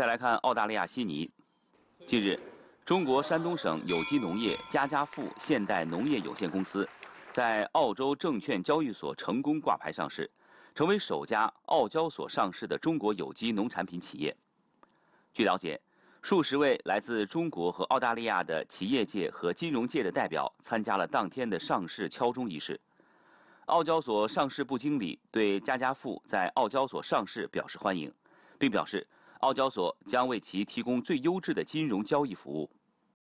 再来看澳大利亚悉尼。近日，中国山东省有机农业家家富现代农业有限公司在澳洲证券交易所成功挂牌上市，成为首家澳交所上市的中国有机农产品企业。据了解，数十位来自中国和澳大利亚的企业界和金融界的代表参加了当天的上市敲钟仪式。澳交所上市部经理对家家富在澳交所上市表示欢迎，并表示。澳交所将为其提供最优质的金融交易服务。